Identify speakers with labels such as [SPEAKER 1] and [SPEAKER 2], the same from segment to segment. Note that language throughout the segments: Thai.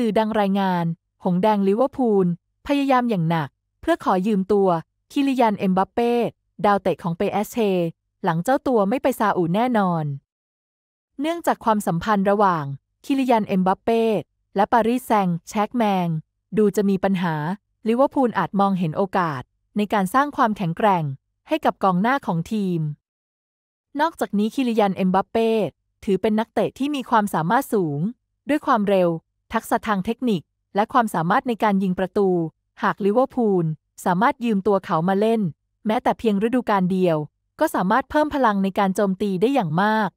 [SPEAKER 1] สื่อดังรายงาน หงแดงลิเวอร์พูลพยายามอย่างหนัก เพื่อขอยืมตัว คิริยันเอ็มบัปเป้ดาวเตะของเปเอสเชหลังเจ้าตัวไม่ไปซาอุ แน่นอน เนื่องจากความสัมพันธ์ระหว่าง คิริยันเอ็มบัปเป้และปารีสแซงแชกแมง ดูจะมีปัญหาลิเวอร์พูลอาจมองเห็นโอกาส ในการสร้างความแข็งแกร่ง ให้กับกองหน้าของทีม นอกจากนี้ คิริยันเอ็มบัปเป้ถือเป็นนักเตะที่มีความสามารถสูง ด้วยความเร็วทักษะทางเทคนิคและความสามารถในการยิงประตู หากลิเวอร์พูลสามารถยืมตัวเขามาเล่น แม้แต่เพียงฤดูกาลเดียว ก็สามารถเพิ่มพลังในการโจมตีได้อย่างมาก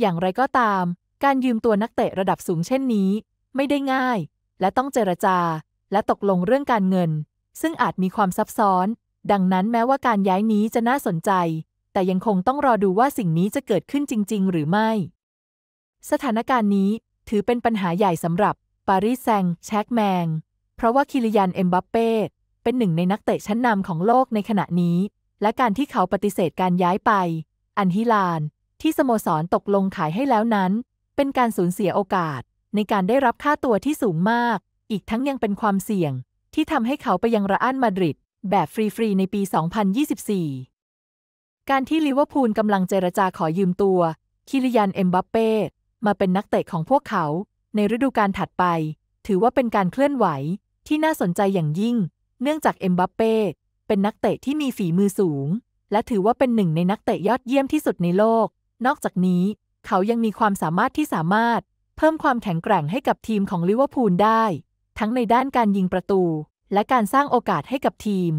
[SPEAKER 1] อย่างไรก็ตาม การยืมตัวนักเตะระดับสูงเช่นนี้ ไม่ได้ง่าย และต้องเจรจา และตกลงเรื่องการเงิน ซึ่งอาจมีความซับซ้อน ดังนั้นแม้ว่าการย้ายนี้จะน่าสนใจ แต่ยังคงต้องรอดูว่าสิ่งนี้จะเกิดขึ้นจริง ๆ หรือไม่ สถานการณ์นี้ถือเป็นปัญหาใหญ่สำหรับ ปารีสแซงแชกแมง เพราะว่าคิริยันเอ็มบัปเป้เป็นหนึ่งในนักเตะชั้นนำของโลกในขณะนี้ และการที่เขาปฏิเสธการย้ายไป อันฮิลาน ที่สโมสรตกลงขายให้แล้วนั้น เป็นการสูญเสียโอกาสในการได้รับค่าตัวที่สูงมาก อีกทั้งยังเป็นความเสี่ยง ที่ทำให้เขาไปยังระอันมาดริดแบบฟรีๆในปี 2024 การที่ลิเวอร์พูลกำลังเจรจาขอยืมตัวคิริยันเอ็มบัปเป้มาเป็นนักเตะของพวกเขา ในฤดูกาลถัดไป ถือว่าเป็นการเคลื่อนไหวที่น่าสนใจอย่างยิ่ง เนื่องจากเอ็มบัปเป้เป็นนักเตะที่มีฝีมือสูง และถือว่าเป็นหนึ่งในนักเตะยอดเยี่ยมที่สุดในโลก นอกจากนี้ เขายังมีความสามารถที่สามารถ เพิ่มความแข็งแกร่งให้กับทีมของลิเวอร์พูลได้ ทั้งในด้านการยิงประตู และการสร้างโอกาสให้กับทีม